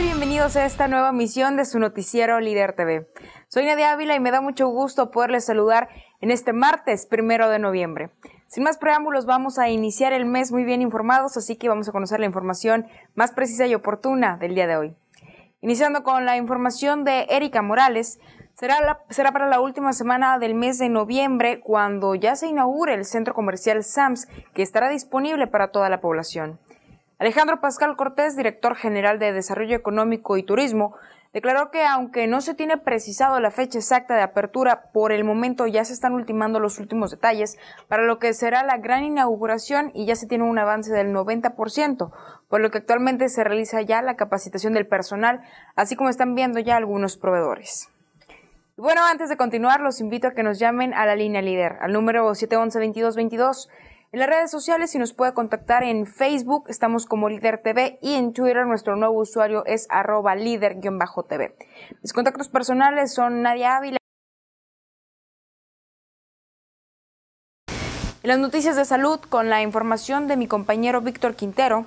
Bienvenidos a esta nueva misión de su noticiero Líder TV. Soy Nadia Ávila y me da mucho gusto poderles saludar en este martes primero de noviembre. Sin más preámbulos, vamos a iniciar el mes muy bien informados, así que vamos a conocer la información más precisa y oportuna del día de hoy. Iniciando con la información de Erika Morales, será, será para la última semana del mes de noviembre cuando ya se inaugure el centro comercial SAMS, que estará disponible para toda la población. Alejandro Pascal Cortés, director general de Desarrollo Económico y Turismo, declaró que aunque no se tiene precisado la fecha exacta de apertura, por el momento ya se están ultimando los últimos detalles para lo que será la gran inauguración y ya se tiene un avance del 90%, por lo que actualmente se realiza ya la capacitación del personal, así como están viendo ya algunos proveedores. bueno, antes de continuar, los invito a que nos llamen a la línea líder, al número 711-2222 en las redes sociales si nos puede contactar en Facebook, estamos como Líder TV y en Twitter nuestro nuevo usuario es arroba líder-tv. Mis contactos personales son Nadia Ávila. En las noticias de salud, con la información de mi compañero Víctor Quintero,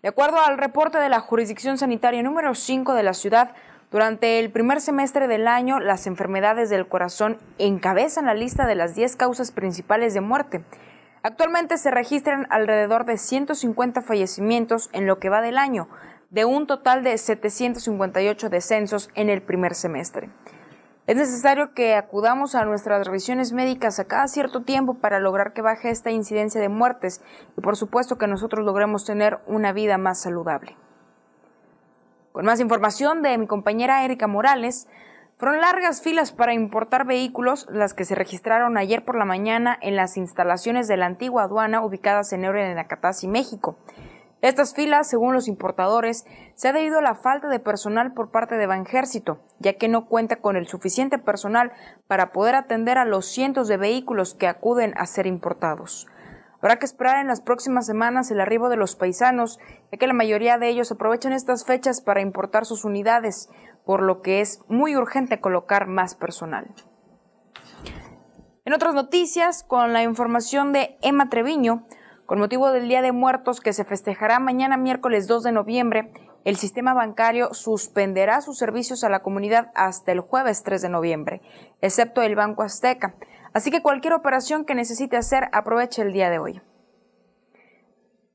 de acuerdo al reporte de la jurisdicción sanitaria número 5 de la ciudad, durante el primer semestre del año, las enfermedades del corazón encabezan la lista de las 10 causas principales de muerte. Actualmente se registran alrededor de 150 fallecimientos en lo que va del año, de un total de 758 descensos en el primer semestre. Es necesario que acudamos a nuestras revisiones médicas a cada cierto tiempo para lograr que baje esta incidencia de muertes y por supuesto que nosotros logremos tener una vida más saludable. Con más información de mi compañera Erika Morales, fueron largas filas para importar vehículos, las que se registraron ayer por la mañana en las instalaciones de la antigua aduana ubicadas en Eure, en y México. Estas filas, según los importadores, se ha debido a la falta de personal por parte de Banjército, ya que no cuenta con el suficiente personal para poder atender a los cientos de vehículos que acuden a ser importados. Habrá que esperar en las próximas semanas el arribo de los paisanos, ya que la mayoría de ellos aprovechan estas fechas para importar sus unidades por lo que es muy urgente colocar más personal. En otras noticias, con la información de Emma Treviño, con motivo del Día de Muertos que se festejará mañana miércoles 2 de noviembre, el sistema bancario suspenderá sus servicios a la comunidad hasta el jueves 3 de noviembre, excepto el Banco Azteca. Así que cualquier operación que necesite hacer, aproveche el día de hoy.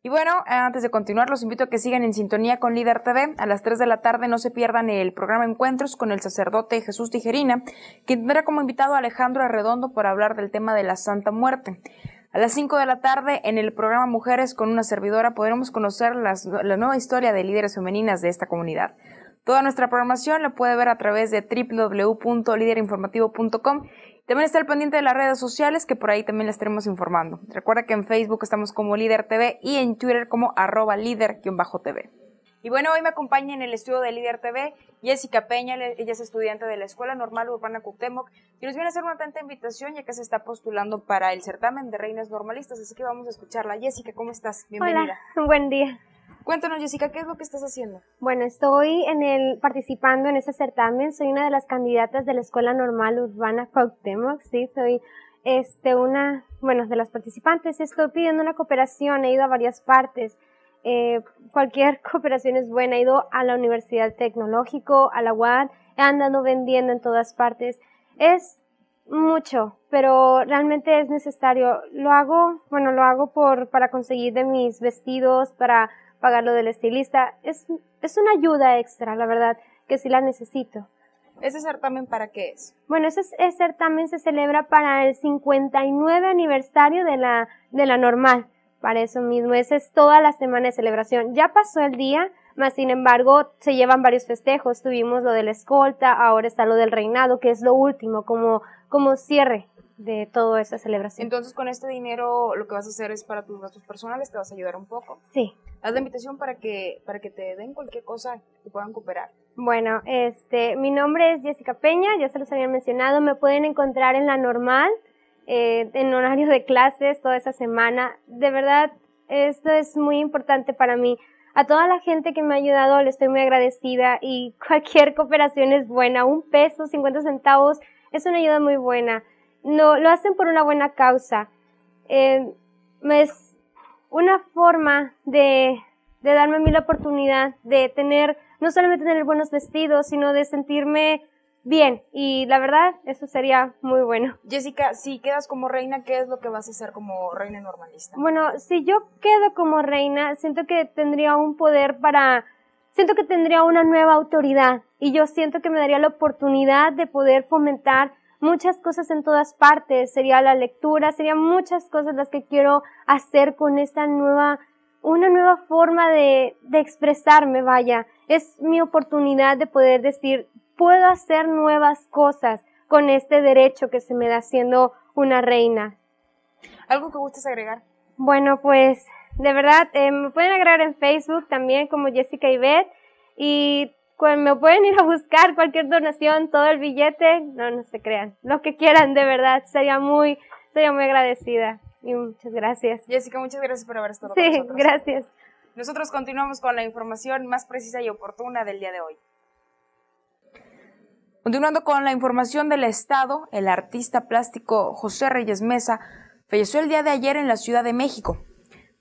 Y bueno, antes de continuar, los invito a que sigan en sintonía con Líder TV. A las 3 de la tarde no se pierdan el programa Encuentros con el sacerdote Jesús Tijerina, quien tendrá como invitado a Alejandro Arredondo para hablar del tema de la Santa Muerte. A las 5 de la tarde, en el programa Mujeres con una servidora, podremos conocer la nueva historia de líderes femeninas de esta comunidad. Toda nuestra programación la puede ver a través de www.liderinformativo.com también estar pendiente de las redes sociales, que por ahí también les estaremos informando. Recuerda que en Facebook estamos como Líder TV y en Twitter como arroba líder-tv. Y bueno, hoy me acompaña en el estudio de Líder TV Jessica Peña, ella es estudiante de la Escuela Normal Urbana Cuauhtémoc y nos viene a hacer una tanta invitación ya que se está postulando para el certamen de reinas normalistas, así que vamos a escucharla. Jessica, ¿cómo estás? Bienvenida. buen día. Cuéntanos, Jessica, ¿qué es lo que estás haciendo? Bueno, estoy en el, participando en ese certamen. Soy una de las candidatas de la Escuela Normal Urbana Cuauhtémoc, sí, soy este, una, bueno, de las participantes. Estoy pidiendo una cooperación, he ido a varias partes. Eh, cualquier cooperación es buena. He ido a la Universidad Tecnológico, a la UAD, he andado vendiendo en todas partes. Es mucho, pero realmente es necesario. Lo hago, bueno, lo hago por, para conseguir de mis vestidos, para pagar lo del estilista. Es, es una ayuda extra, la verdad, que sí la necesito. ¿Ese certamen para qué es? Bueno, ese, certamen se celebra para el 59 aniversario de la, de la normal. Para eso mismo, esa es toda la semana de celebración. Ya pasó el día, más sin embargo, se llevan varios festejos. Tuvimos lo de la escolta, ahora está lo del reinado, que es lo último, como, como cierre de toda esa celebración. Entonces, con este dinero lo que vas a hacer es para tus gastos personales, te vas a ayudar un poco. Sí, haz la invitación para que, para que te den cualquier cosa que puedan cooperar. Bueno, este, mi nombre es Jessica Peña, ya se los habían mencionado, me pueden encontrar en la normal, eh, en horario de clases toda esa semana. De verdad, esto es muy importante para mí. A toda la gente que me ha ayudado le estoy muy agradecida y cualquier cooperación es buena. Un peso, 50 centavos, es una ayuda muy buena. No, lo hacen por una buena causa. Eh, me es una forma de, de darme a mí la oportunidad de tener, no solamente tener buenos vestidos, sino de sentirme bien. Y la verdad, eso sería muy bueno. Jessica, si quedas como reina, ¿qué es lo que vas a hacer como reina normalista? Bueno, si yo quedo como reina, siento que tendría un poder para... Siento que tendría una nueva autoridad y yo siento que me daría la oportunidad de poder fomentar muchas cosas en todas partes, sería la lectura, serían muchas cosas las que quiero hacer con esta nueva, una nueva forma de, de expresarme, vaya. Es mi oportunidad de poder decir, puedo hacer nuevas cosas con este derecho que se me da siendo una reina. ¿Algo que gustes agregar? Bueno, pues de verdad, eh, me pueden agregar en Facebook también como Jessica Ivette y me pueden ir a buscar cualquier donación, todo el billete, no, no se crean, lo que quieran de verdad, sería muy, sería muy agradecida y muchas gracias. Jessica, muchas gracias por haber estado con nosotros. Sí, gracias. Nosotros continuamos con la información más precisa y oportuna del día de hoy. Continuando con la información del Estado, el artista plástico José Reyes Mesa falleció el día de ayer en la Ciudad de México.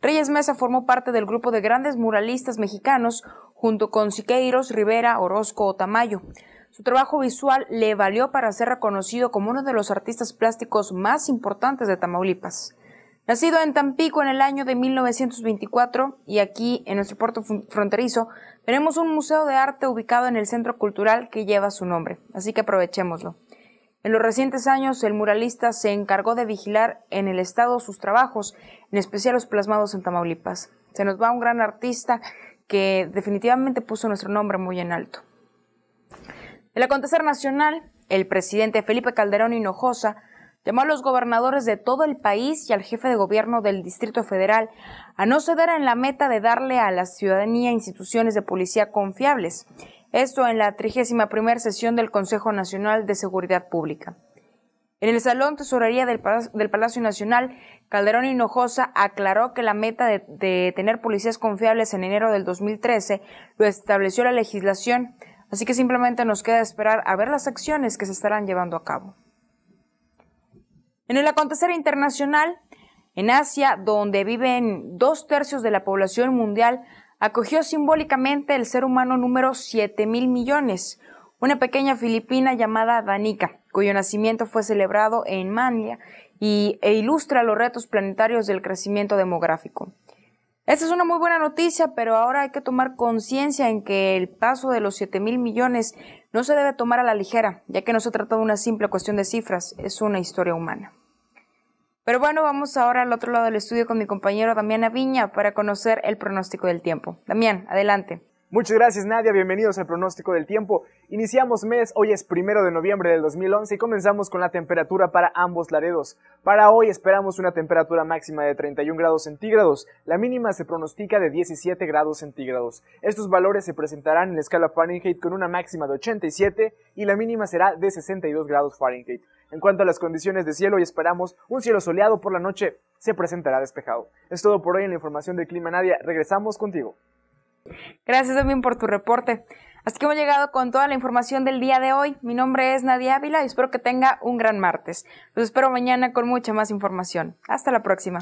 Reyes Mesa formó parte del grupo de grandes muralistas mexicanos junto con Siqueiros, Rivera, Orozco o Tamayo. Su trabajo visual le valió para ser reconocido como uno de los artistas plásticos más importantes de Tamaulipas. Nacido en Tampico en el año de 1924 y aquí en nuestro puerto fronterizo tenemos un museo de arte ubicado en el centro cultural que lleva su nombre, así que aprovechémoslo. En los recientes años el muralista se encargó de vigilar en el Estado sus trabajos, en especial los plasmados en Tamaulipas. Se nos va un gran artista que definitivamente puso nuestro nombre muy en alto. El acontecer nacional, el presidente Felipe Calderón Hinojosa llamó a los gobernadores de todo el país y al jefe de gobierno del Distrito Federal a no ceder en la meta de darle a la ciudadanía instituciones de policía confiables. Esto en la 31 sesión del Consejo Nacional de Seguridad Pública. En el Salón Tesorería del Palacio, Nacional, Calderón Hinojosa aclaró que la meta de, de, tener policías confiables en enero del 2013 lo estableció la legislación, así que simplemente nos queda esperar a ver las acciones que se estarán llevando a cabo. En el acontecer internacional, en Asia, donde viven dos tercios de la población mundial, acogió simbólicamente el ser humano número 7 mil millones, una pequeña filipina llamada Danica, cuyo nacimiento fue celebrado en Manila y, e ilustra los retos planetarios del crecimiento demográfico. Esta es una muy buena noticia, pero ahora hay que tomar conciencia en que el paso de los 7 mil millones no se debe tomar a la ligera, ya que no se trata de una simple cuestión de cifras, es una historia humana. Pero bueno, vamos ahora al otro lado del estudio con mi compañero Damián Aviña para conocer el pronóstico del tiempo. Damián, adelante. Muchas gracias Nadia, bienvenidos al pronóstico del tiempo. Iniciamos mes, hoy es primero de noviembre del 2011 y comenzamos con la temperatura para ambos laredos. Para hoy esperamos una temperatura máxima de 31 grados centígrados, la mínima se pronostica de 17 grados centígrados. Estos valores se presentarán en la escala Fahrenheit con una máxima de 87 y la mínima será de 62 grados Fahrenheit. En cuanto a las condiciones de cielo, hoy esperamos un cielo soleado por la noche, se presentará despejado. Es todo por hoy en la información del clima Nadia, regresamos contigo. Gracias también por tu reporte. Así que hemos llegado con toda la información del día de hoy. Mi nombre es Nadia Ávila y espero que tenga un gran martes. Los espero mañana con mucha más información. Hasta la próxima.